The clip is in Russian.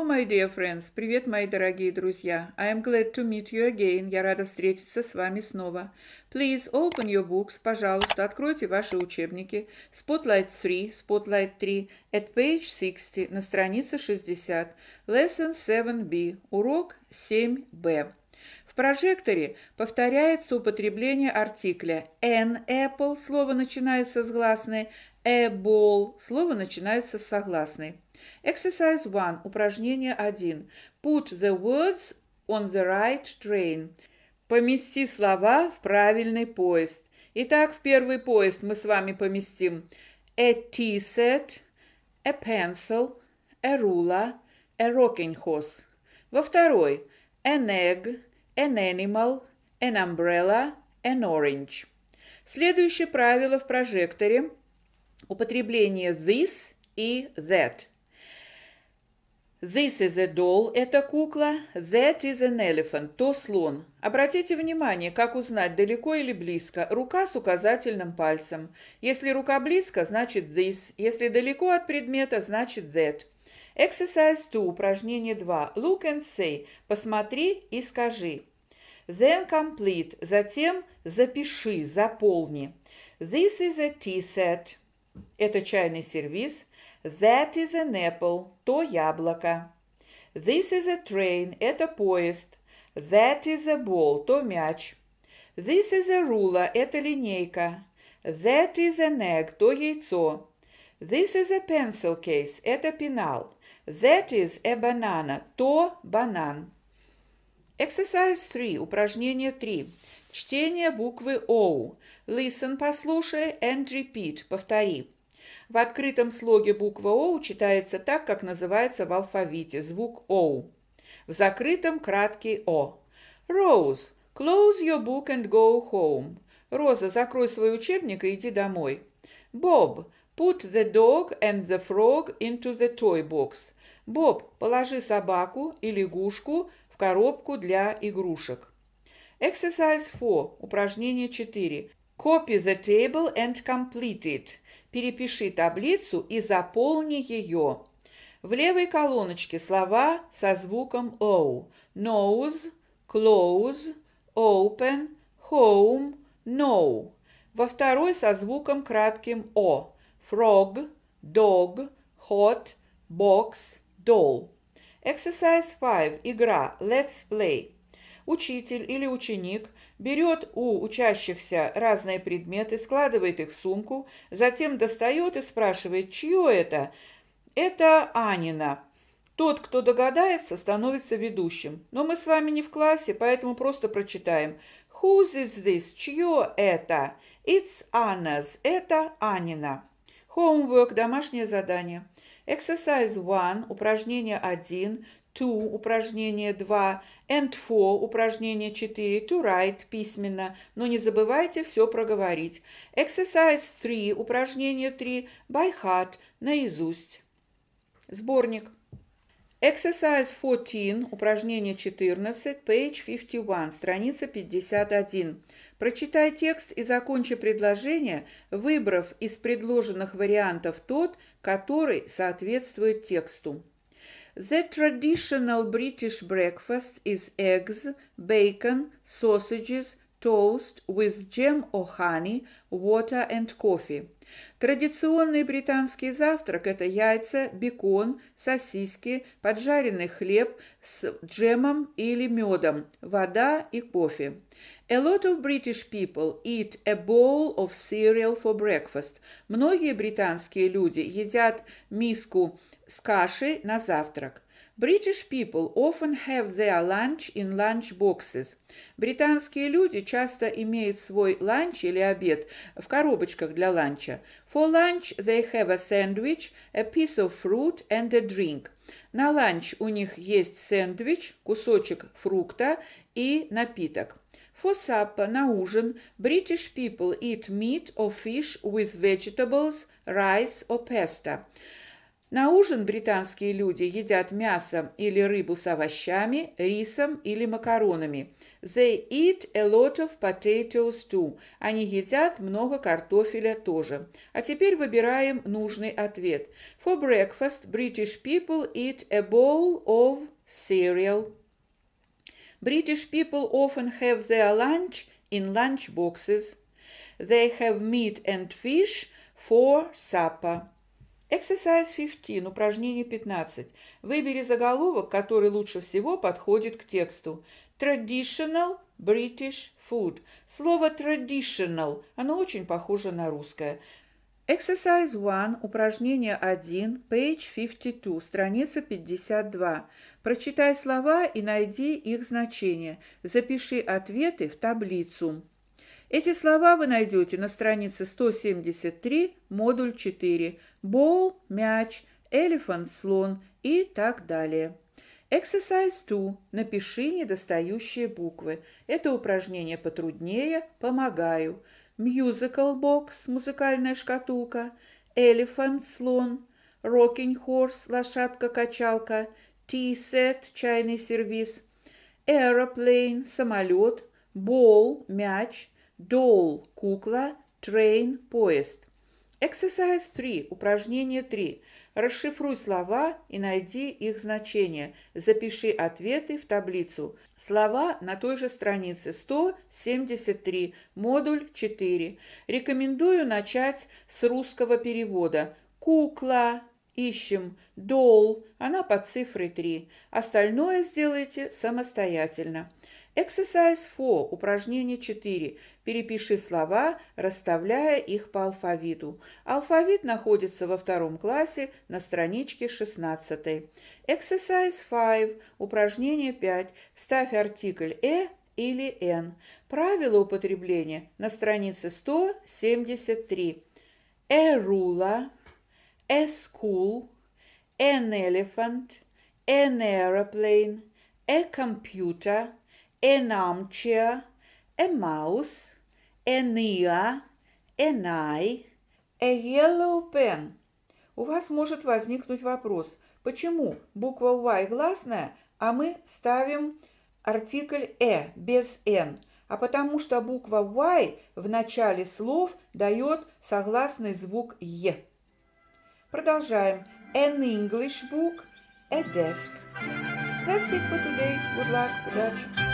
Hello, my dear friends. Привет, мои дорогие друзья. I am glad to meet you again. Я рада встретиться с вами снова. Please open your books. Пожалуйста, откройте ваши учебники. Spotlight 3, Spotlight 3, at page 60, на странице 60. Lesson 7b, урок 7b. В прожекторе повторяется употребление артикля an apple, слово начинается с гласной, a ball, слово начинается с согласной. Exercise 1. Упражнение 1. Put the words on the right train. Помести слова в правильный поезд. Итак, в первый поезд мы с вами поместим a tea set, a pencil, a ruler, a rocking horse. Во второй an egg, an animal, an umbrella, an orange. Следующее правило в прожекторе – употребление this и that – This is a doll – это кукла, that is an elephant – то слон. Обратите внимание, как узнать, далеко или близко. Рука с указательным пальцем. Если рука близко, значит this. Если далеко от предмета, значит that. Exercise 2, упражнение 2. Look and say – посмотри и скажи. Then complete – затем запиши, заполни. This is a tea set – это чайный сервиз – That is an apple. То яблоко. This is a train. Это поезд. That is a ball. То мяч. This is a ruler. Это линейка. That is an egg. То яйцо. This is a pencil case. Это пенал. That is a banana. То банан. Exercise 3. Упражнение 3. Чтение буквы O. Listen, послушай, and repeat. Повтори. В открытом слоге буква «О» читается так, как называется в алфавите, звук ОУ. В закрытом краткий «О». Rose, close your book and go home. Роза, закрой свой учебник и иди домой. Bob, put the dog and the frog into the toy box. Боб, положи собаку и лягушку в коробку для игрушек. Exercise 4, упражнение 4. Copy the table and complete it. Перепиши таблицу и заполни ее. В левой колоночке слова со звуком O. Nose, close, open, home, no. Во второй со звуком кратким О. Frog, dog, hot, box, doll. Exercise 5. Игра. Let's play учитель или ученик берет у учащихся разные предметы, складывает их в сумку, затем достает и спрашивает, чье это? Это Анина. Тот, кто догадается, становится ведущим. Но мы с вами не в классе, поэтому просто прочитаем. Whose is this? Чье это? It's Anna's. Это Анина. Homework – домашнее задание. Exercise 1, упражнение 1, Two упражнение 2, and four упражнение 4, to write письменно, но не забывайте все проговорить. Exercise 3, упражнение 3, by heart, наизусть. Сборник. Exercise 14, упражнение 14, page 51, страница 51. Прочитай текст и закончи предложение, выбрав из предложенных вариантов тот, который соответствует тексту. The traditional British breakfast is eggs, bacon, sausages, toast with jam or honey, water and coffee. Традиционный британский завтрак – это яйца, бекон, сосиски, поджаренный хлеб с джемом или медом, вода и кофе. A lot of British people eat a bowl of cereal for breakfast. Многие британские люди едят миску с кашей на завтрак. British people often have their lunch in lunch boxes. Британские люди часто имеют свой ланч или обед в коробочках для ланча. For lunch they have a sandwich, a piece of fruit and a drink. На ланч у них есть сэндвич, кусочек фрукта и напиток. For supper, на ужин, British people eat meat or fish with vegetables, rice or pasta. На ужин британские люди едят мясо или рыбу с овощами, рисом или макаронами. They eat a lot of potatoes too. Они едят много картофеля тоже. А теперь выбираем нужный ответ. For breakfast, British people eat a bowl of cereal. British people often have their lunch in lunch boxes. They have meat and fish for supper. Exercise 15, упражнение 15. Выбери заголовок, который лучше всего подходит к тексту. Traditional British food. Слово traditional, оно очень похоже на русское. Exercise 1, упражнение 1, page 52, страница 52. Прочитай слова и найди их значение. Запиши ответы в таблицу. Эти слова вы найдете на странице 173, модуль 4. Ball – мяч, elephant – слон и так далее. Exercise 2. Напиши недостающие буквы. Это упражнение потруднее. Помогаю. Musical Box – музыкальная шкатулка. Elephant – слон. Rocking Horse – лошадка-качалка. Tea-set – чайный сервис. Aeroplane – самолет. Ball – мяч. Doll – кукла. Train – поезд. Exercise 3. Упражнение 3. Расшифруй слова и найди их значение. Запиши ответы в таблицу. Слова на той же странице 173, модуль 4. Рекомендую начать с русского перевода. Кукла, ищем, дол, она под цифрой 3. Остальное сделайте самостоятельно. Exercise 4, упражнение 4. Перепиши слова, расставляя их по алфавиту. Алфавит находится во втором классе на страничке 16. Exercise 5, упражнение 5. Вставь артикль «э» или «н». Правила употребления на странице 173. A ruler, a school, an elephant, an aeroplane, a computer – Enamchia, Emaus, Enea, Enai, A yellow pen. У вас может возникнуть вопрос, почему буква Y гласная, а мы ставим артикль «э» без «н», а потому что буква «y» в начале слов дает согласный звук «е». Продолжаем. An English book, a desk. That's it for today. Good luck. Удачи.